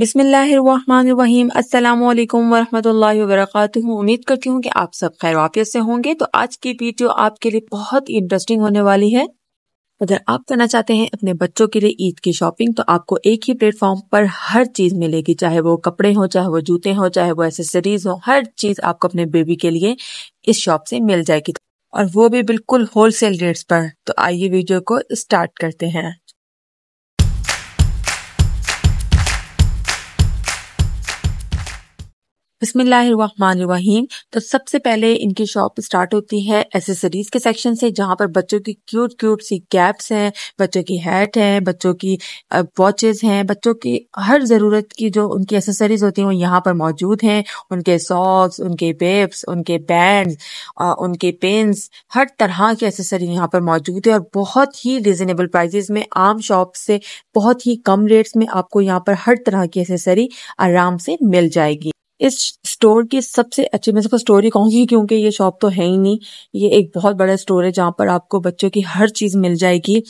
बिसमीम् अल्लाम वरहमल वर्क उम्मीद करती हूँ कि आप सब खैर वाफियत से होंगे तो आज की वीडियो आपके लिए बहुत ही इंटरेस्टिंग होने वाली है अगर आप करना चाहते हैं अपने बच्चों के लिए ईद की शॉपिंग तो आपको एक ही प्लेटफॉर्म पर हर चीज मिलेगी चाहे वो कपड़े हो चाहे वो जूते हो चाहे वो एसेसरीज हो हर चीज आपको अपने बेबी के लिए इस शॉप से मिल जाएगी और वो भी बिल्कुल होलसेल रेट्स पर तो आइए वीडियो को स्टार्ट करते हैं बसमीम तो सबसे पहले इनकी शॉप स्टार्ट होती है एसेसरीज के सेक्शन से जहाँ पर बच्चों की क्यूट क्यूट सी कैप्स हैं बच्चों की हैट है बच्चों की वॉचेस हैं बच्चों की हर ज़रूरत की जो उनकी एसेसरीज होती हैं वो यहाँ पर मौजूद हैं उनके सॉक्स उनके बेब्स उनके बैंड उनके पेंस हर तरह की एसेसरी यहाँ पर मौजूद है और बहुत ही रिजनेबल प्राइजेज में आम शॉप से बहुत ही कम रेट्स में आपको यहाँ पर हर तरह की एसेसरी आराम से मिल जाएगी इस स्टोर की सबसे अच्छी मैं इसको स्टोर ही कहूँगी क्योंकि ये शॉप तो है ही नहीं ये एक बहुत बड़ा स्टोर है जहाँ पर आपको बच्चों की हर चीज़ मिल जाएगी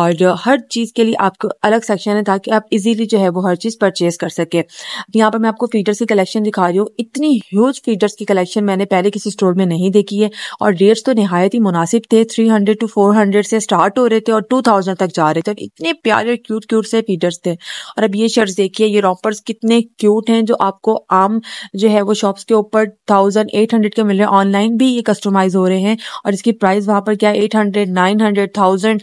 और हर चीज़ के लिए आपको अलग सेक्शन है ताकि आप इजीली जो है वो हर चीज़ परचेज़ कर सके यहाँ पर मैं आपको फीडर्स की कलेक्शन दिखा रही हूँ इतनी ह्यूज फीडर्स की कलेक्शन मैंने पहले किसी स्टोर में नहीं देखी है और रेट्स तो नहायत ही मुनासिब थे three hundred to four hundred से स्टार्ट हो रहे थे और टू थाउजेंड तक जा रहे थे इतने प्यारे क्यूट क्यूट से फीडर्स थे और अब ये शर्ट्स देखिए ये रॉपर्स कितने क्यूट हैं जो आपको आम जो है वो शॉप्स के ऊपर थाउजेंड एट हंड्रेड के मिल रहे हैं ऑनलाइन भी ये कस्टमाइज हो रहे हैं और इसकी प्राइस वहाँ पर क्या eight hundred nine hundred thousand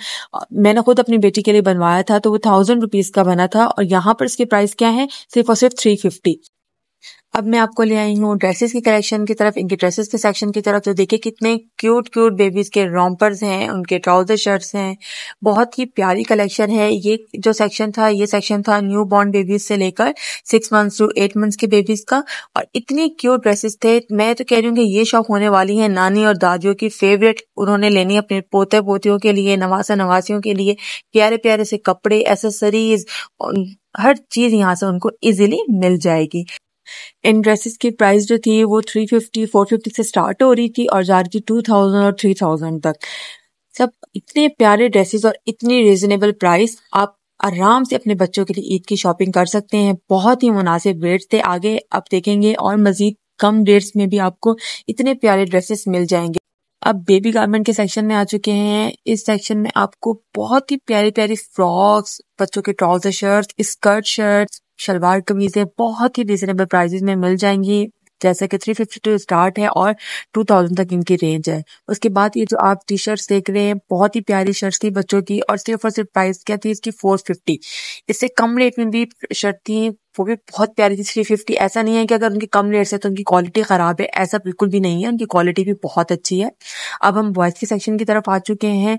मैंने खुद अपनी बेटी के लिए बनवाया था तो वो थाउजेंड रुपीज़ का बना था और यहाँ पर इसकी प्राइस क्या है सिर्फ और सिर्फ थ्री फिफ्टी अब मैं आपको ले आई हूँ ड्रेसेस की कलेक्शन की तरफ इनके ड्रेसेस के सेक्शन की तरफ तो देखिए कितने क्यूट क्यूट बेबीज के रॉम्पर्स हैं उनके ट्राउजर शर्ट्स हैं बहुत ही प्यारी कलेक्शन है ये जो सेक्शन था ये सेक्शन था न्यू बॉर्न बेबीज से लेकर six months to eight months के बेबीज का और इतने क्यूट ड्रेसेस थे मैं तो कह रही हूँ कि ये शॉप होने वाली है नानी और दादियों की फेवरेट उन्होंने लेनी अपने पोते पोतियों के लिए नवासा नवासियों के लिए प्यारे प्यारे से कपड़े एसेसरीज हर चीज यहाँ से उनको इजीली मिल जाएगी इन ड्रेसेस की प्राइस जो थी वो थ्री फिफ्टी फोर फिफ्टी से स्टार्ट हो रही थी और जा रही थी टू थाउजेंड और थ्री थाउजेंड तक सब इतने प्यारे ड्रेसेस और इतनी रिजनेबल प्राइस आप आराम से अपने बच्चों के लिए ईद की शॉपिंग कर सकते हैं बहुत ही मुनासिब रेट्स थे आगे आप देखेंगे और मजीद कम रेट्स में भी आपको इतने प्यारे ड्रेसेस मिल जाएंगे अब बेबी गारमेंट के सेक्शन में आ चुके हैं इस सेक्शन में आपको बहुत ही प्यारी प्यारी फ्रॉक्स बच्चों के trouser shirt skirt shirt salwar कमीज़ें बहुत ही रिजनेबल प्राइजेज में मिल जाएंगी जैसे कि थ्री फिफ्टी टू स्टार्ट है और टू थाउजेंड तक इनकी रेंज है उसके बाद ये जो आप टी शर्ट्स देख रहे हैं बहुत ही प्यारी शर्ट्स थी बच्चों की और सिर्फ और सिर्फ प्राइस क्या थी इसकी फोर फिफ्टी इससे कम रेट में भी शर्ट थी वो भी बहुत प्यारी थी थ्री फिफ्टी ऐसा नहीं है कि अगर उनकी कम रेट्स है तो उनकी क्वालिटी ख़राब है ऐसा बिल्कुल भी नहीं है उनकी क्वालिटी भी बहुत अच्छी है अब हम बॉयज़ के सेक्शन की तरफ आ चुके हैं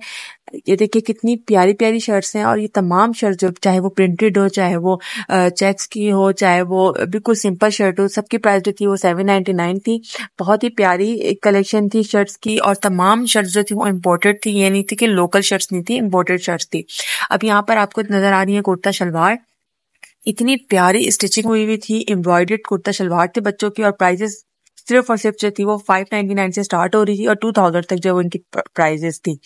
ये देखिए कितनी प्यारी प्यारी शर्ट्स हैं और ये तमाम शर्ट जो चाहे वो प्रिंटेड हो चाहे वो चेक्स की हो चाहे वो बिल्कुल सिंपल शर्ट हो सबकी प्राइस जो थी वो सेवन नाइन्टी नाइन थी बहुत ही प्यारी कलेक्शन थी शर्ट्स की और तमाम शर्ट्स जो थी वो इम्पोर्टेड थी ये नहीं थी कि लोकल शर्ट्स नहीं थी इम्पोर्टेड शर्ट्स थी अब यहाँ पर आपको नज़र आ रही है कुर्ता शलवार इतनी प्यारी स्टिचिंग हुई हुई थी एम्ब्रॉयडेड कुर्ता शलवार थे बच्चों की और प्राइजेस सिर्फ और सिर्फ जो थी वो फाइव नाइनटी नाइन से स्टार्ट हो रही थी और टू थाउजेंड तक जो उनकी प्राइजेस थी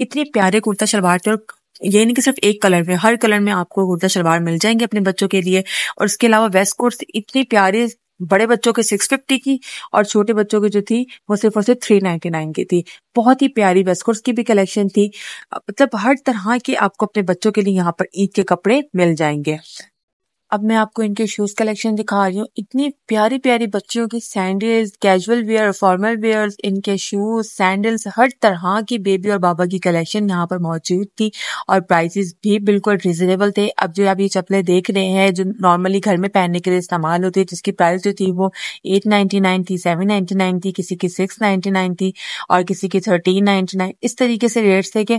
इतने प्यारे कुर्ता शलवार थे और ये नहीं कि सिर्फ एक कलर में हर कलर में आपको कुर्ता शलवार मिल जाएंगे अपने बच्चों के लिए और इसके अलावा वेस्ट कोर्स इतनी प्यारी बड़े बच्चों के सिक्स फिफ्टी की और छोटे बच्चों की जो थी वो सिर्फ और सिर्फ थ्री नाइन्टी नाइन की थी बहुत ही प्यारी वेस्कोर्स की भी कलेक्शन थी मतलब हर तरह के आपको अपने बच्चों के लिए यहाँ पर ईद के कपड़े मिल जाएंगे अब मैं आपको इनके शूज कलेक्शन दिखा रही हूँ इतनी प्यारी प्यारी बच्चियों की sandals casual wear formal wear इनके शूज सैंडल्स हर तरह की बेबी और बाबा की कलेक्शन यहाँ पर मौजूद थी और प्राइसेस भी बिल्कुल रिजनेबल थे अब जो आप ये चप्पलें देख रहे हैं जो नॉर्मली घर में पहनने के लिए इस्तेमाल होती है जिसकी प्राइस जो थी वो एट नाइन्टी नाइन थी सेवन नाइन्टी नाइन थी किसी की सिक्स नाइन्टी नाइन थी और किसी की थर्टीन नाइनटी नाइन इस तरीके से रेट्स थे कि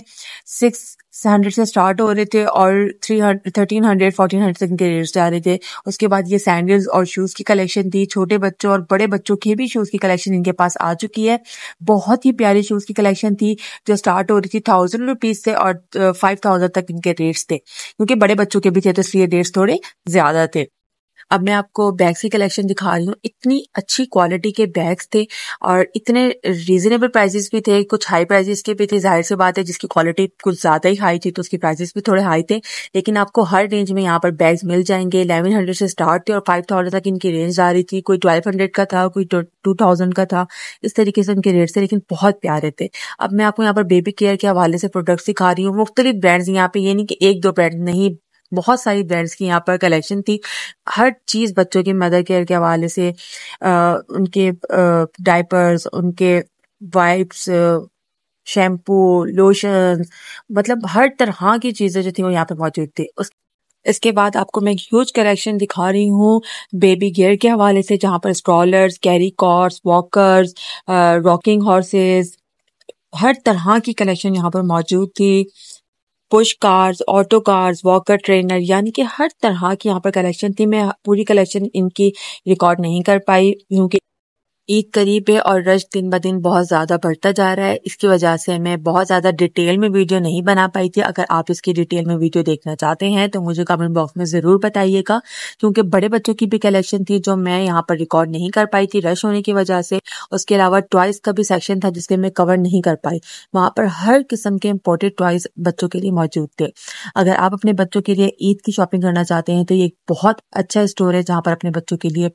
सिक्स हंड्रेड से स्टार्ट हो रहे थे और three hundred thirteen hundred fourteen hundred तक के रेट्स जा रहे थे उसके बाद ये सैंडल्स और शूज की कलेक्शन थी छोटे बच्चों और बड़े बच्चों के भी शूज की कलेक्शन इनके पास आ चुकी है बहुत ही प्यारी शूज की कलेक्शन थी जो स्टार्ट हो रही थी थाउजेंड रुपीज से और फाइव थाउजेंड तक इनके रेट्स थे क्योंकि बड़े बच्चों के भी थे तो इसलिए रेट्स थोड़े ज्यादा थे अब मैं आपको बैग्स की कलेक्शन दिखा रही हूँ इतनी अच्छी क्वालिटी के बैग्स थे और इतने रीजनेबल प्राइजेस भी थे कुछ हाई प्राइजेस के भी थे जाहिर सी बात है जिसकी क्वालिटी कुछ ज़्यादा ही हाई थी तो उसकी प्राइजेस भी थोड़े हाई थे लेकिन आपको हर रेंज में यहाँ पर बैग्स मिल जाएंगे इलेवन हंड्रेड से स्टार्ट थे और फाइव थाउजेंड तक इनकी रेंज आ रही थी कोई ट्वेल्व हंड्रेड का था कोई टू थाउजेंड का था इस तरीके से उनके रेट्स थे लेकिन बहुत प्यारे थे अब मैं आपको यहाँ पर बेबी केयर के हवाले से प्रोडक्ट्स दिखा रही हूँ मुख्तलिफ ब्रांड्स यहाँ पे ये नहीं कि एक दो ब्रांड नहीं बहुत सारी ब्रांड्स की यहाँ पर कलेक्शन थी हर चीज़ बच्चों की मदर केयर के हवाले से आ, उनके डाइपर्स उनके वाइप्स शैम्पू लोशन मतलब हर तरह की चीज़ें जो थी वो यहाँ पर मौजूद थी उस इसके बाद आपको मैं एक ह्यूज कलेक्शन दिखा रही हूँ बेबी गियर के हवाले से जहाँ पर strollers carry cots walkers rocking horses हर तरह की कलेक्शन यहाँ पर मौजूद थी push cars auto cars walker trainer यानी कि हर तरह की यहाँ पर कलेक्शन थी मैं पूरी कलेक्शन इनकी रिकॉर्ड नहीं कर पाई क्योंकि ईद करीब है और रश दिन ब दिन बहुत ज़्यादा बढ़ता जा रहा है इसकी वजह से मैं बहुत ज़्यादा डिटेल में वीडियो नहीं बना पाई थी अगर आप इसकी डिटेल में वीडियो देखना चाहते हैं तो मुझे कमेंट बॉक्स में ज़रूर बताइएगा क्योंकि बड़े बच्चों की भी कलेक्शन थी जो मैं यहाँ पर रिकॉर्ड नहीं कर पाई थी रश होने की वजह से उसके अलावा टॉयज़ का भी सेक्शन था जिसके मैं कवर नहीं कर पाई वहाँ पर हर किस्म के इम्पोर्टेड टॉयज़ बच्चों के लिए मौजूद थे अगर आप अपने बच्चों के लिए ईद की शॉपिंग करना चाहते हैं तो ये एक बहुत अच्छा स्टोर है जहाँ पर अपने बच्चों के लिए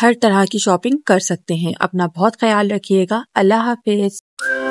हर तरह की शॉपिंग कर सकते हैं अपना बहुत ख्याल रखिएगा अल्लाह हाफिज